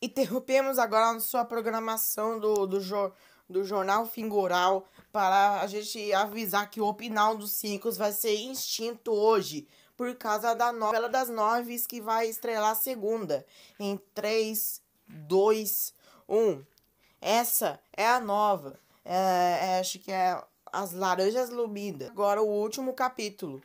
Interrompemos agora sua programação do, do, jo, do Jornal Fingural para a gente avisar que o Opinal dos Cinco vai ser extinto hoje por causa da novela das nove que vai estrelar segunda. Em 3, 2, 1. Essa é a nova. É, é, acho que é As Laranjas Lumidas. Agora o último capítulo.